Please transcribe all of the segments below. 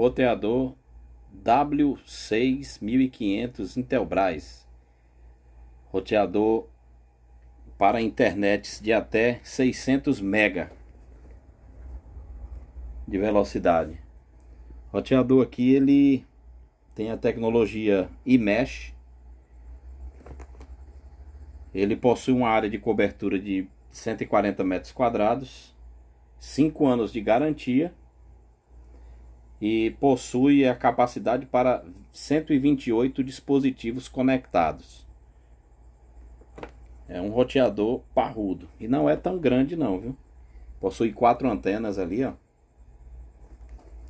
roteador W6500 Intelbras, roteador para internets de até 600 mega de velocidade. O roteador aqui ele tem a tecnologia iMesh. Ele possui uma área de cobertura de 140 metros quadrados, 5 anos de garantia e possui a capacidade para 128 dispositivos conectados. É um roteador parrudo e não é tão grande não, viu? Possui quatro antenas ali, ó.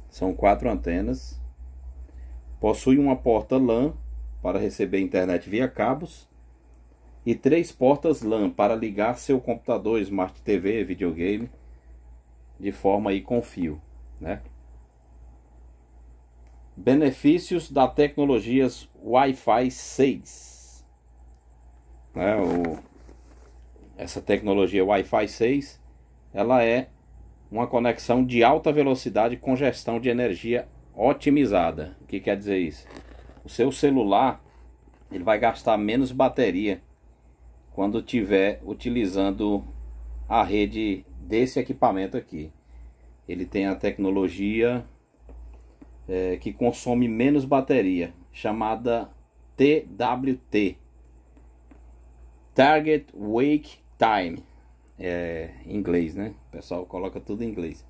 São quatro antenas. Possui uma porta LAN para receber internet via cabos e três portas LAN para ligar seu computador, Smart TV, videogame de forma aí com fio, né? Benefícios da tecnologias Wi-Fi 6. É, né, o, essa tecnologia Wi-Fi 6, ela é uma conexão de alta velocidade com gestão de energia otimizada. O que quer dizer isso? O seu celular ele vai gastar menos bateria quando tiver utilizando a rede desse equipamento aqui. Ele tem a tecnologia é, que consome menos bateria, chamada TWT Target Wake Time é, em inglês, né? O pessoal coloca tudo em inglês.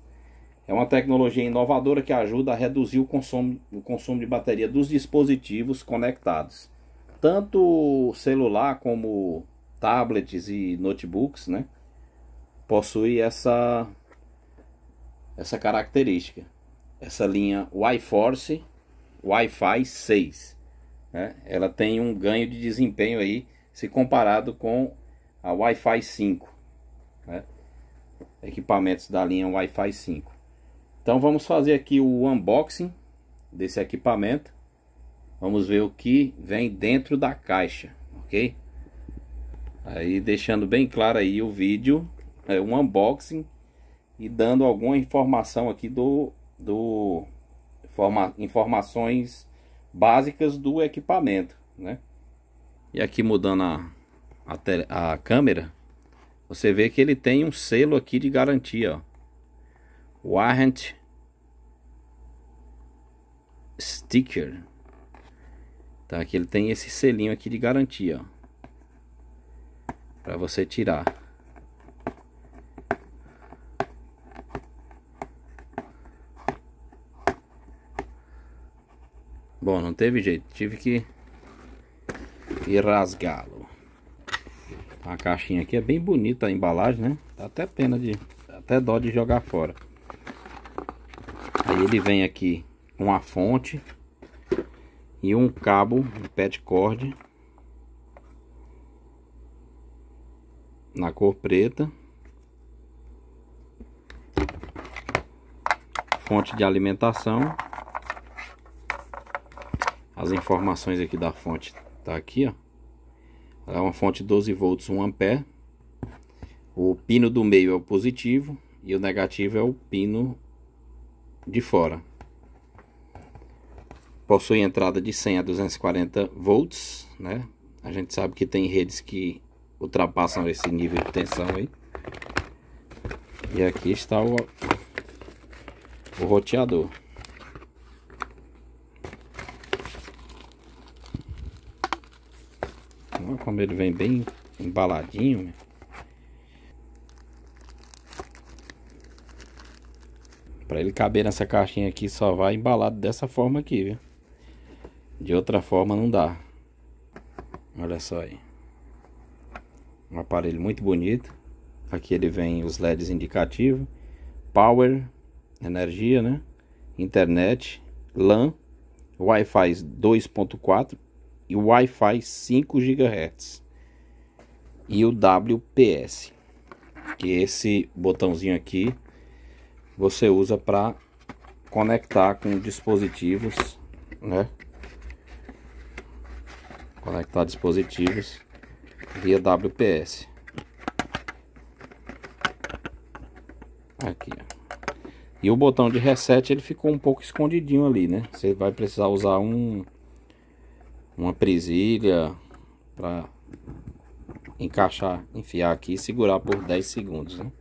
É uma tecnologia inovadora que ajuda a reduzir o consumo, o consumo de bateria dos dispositivos conectados, tanto celular como tablets e notebooks, né? Possui essa essa característica essa linha Y-Force Wi-Fi 6. Né? Ela tem um ganho de desempenho aí se comparado com a Wi-Fi 5. Né? Equipamentos da linha Wi-Fi 5. Então vamos fazer aqui o unboxing desse equipamento. Vamos ver o que vem dentro da caixa, ok? Aí deixando bem claro aí o vídeo, é um unboxing e dando alguma informação aqui do do forma informações básicas do equipamento, né? E aqui mudando a, a, tele, a, câmera, você vê que ele tem um selo aqui de garantia, ó. Warrant Sticker. Tá, aqui ele tem esse selinho aqui de garantia, ó. Pra você tirar. bom, não teve jeito. Tive que ir rasgá-lo. A caixinha aqui é bem bonita a embalagem, né? Dá até pena de... Até dó de jogar fora. Aí ele vem aqui com a fonte e um cabo, um pet cord na cor preta. Fonte de alimentação as informações aqui da fonte tá aqui, ó. Ela é uma fonte 12 volts, 1 ampere. O pino do meio é o positivo e o negativo é o pino de fora. Possui entrada de 100 a 240 volts, né? A gente sabe que tem redes que ultrapassam esse nível de tensão aí. E aqui está o, o roteador. como ele vem bem embaladinho. Para ele caber nessa caixinha aqui, só vai embalado dessa forma aqui, viu? De outra forma não dá. Olha só aí. Um aparelho muito bonito. Aqui ele vem os LEDs indicativos. Power, energia, né? Internet, LAN, Wi-Fi 2.4 e Wi-Fi 5 GHz e o WPS, que é esse botãozinho aqui você usa para conectar com dispositivos, né? Conectar dispositivos via WPS. Aqui, ó. E o botão de reset ele ficou um pouco escondidinho ali, né? Você vai precisar usar um uma presilha para encaixar, enfiar aqui e segurar por 10 segundos. Né?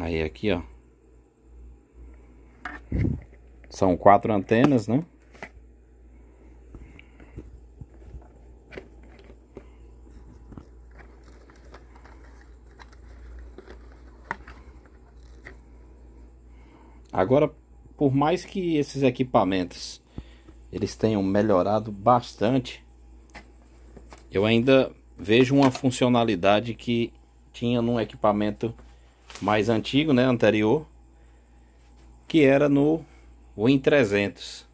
Aí aqui, ó. São quatro antenas, né? Agora, por mais que esses equipamentos eles tenham melhorado bastante, eu ainda vejo uma funcionalidade que tinha num equipamento mais antigo, né, anterior, que era no Win 300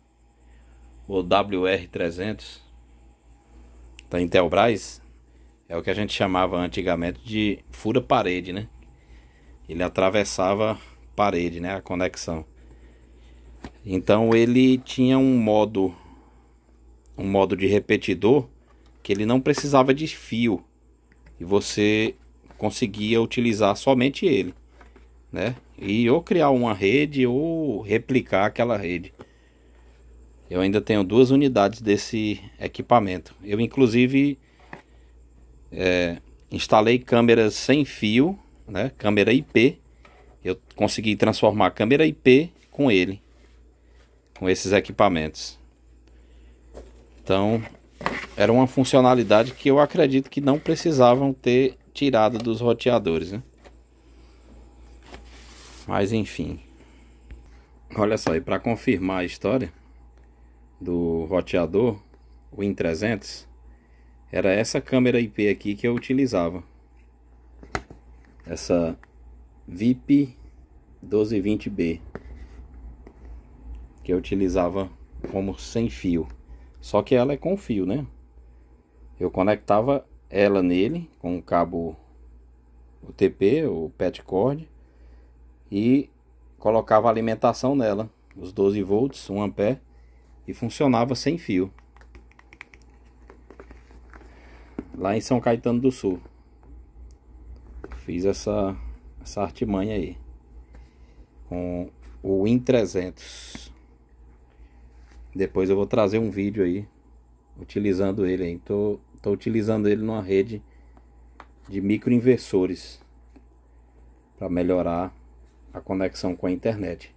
o WR 300 da Intelbras, é o que a gente chamava antigamente de fura parede, né? Ele atravessava parede, né, a conexão. Então ele tinha um modo um modo de repetidor que ele não precisava de fio e você conseguia utilizar somente ele, né? E ou criar uma rede ou replicar aquela rede. Eu ainda tenho duas unidades desse equipamento. Eu inclusive é, instalei câmeras sem fio, né? Câmera IP. Eu consegui transformar câmera IP com ele com esses equipamentos. Então, era uma funcionalidade que eu acredito que não precisavam ter tirado dos roteadores, né? Mas enfim. Olha só, e para confirmar a história do roteador Win 300, era essa câmera IP aqui que eu utilizava. Essa VIP 1220B que eu utilizava como sem fio. Só que ela é com fio, né? Eu conectava ela nele com o cabo UTP, o PET cord, e colocava alimentação nela, os 12 volts, 1 ampere, e funcionava sem fio. Lá em São Caetano do Sul. Fiz essa, essa artimanha aí. Com o Win 300. Depois eu vou trazer um vídeo aí utilizando ele aí. Tô, tô utilizando ele numa rede de microinversores para melhorar a conexão com a internet.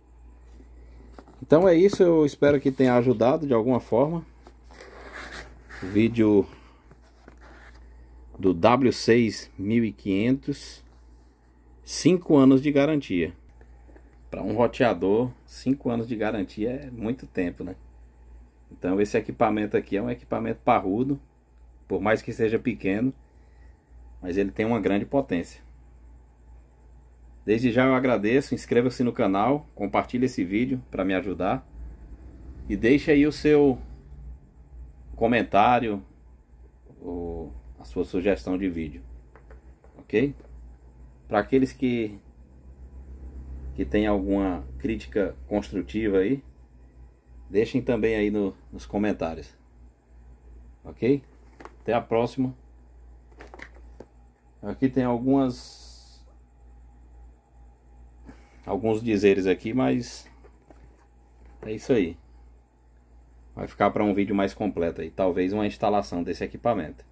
Então é isso, eu espero que tenha ajudado de alguma forma. O vídeo do W6500 5 anos de garantia. Para um roteador, 5 anos de garantia é muito tempo, né? Então esse equipamento aqui é um equipamento parrudo, por mais que seja pequeno, mas ele tem uma grande potência. Desde já eu agradeço, inscreva-se no canal, compartilhe esse vídeo para me ajudar e deixe aí o seu comentário ou a sua sugestão de vídeo, ok? Para aqueles que que tem alguma crítica construtiva aí, Deixem também aí no, nos comentários. Ok? Até a próxima. Aqui tem algumas... Alguns dizeres aqui, mas... É isso aí. Vai ficar para um vídeo mais completo aí. Talvez uma instalação desse equipamento.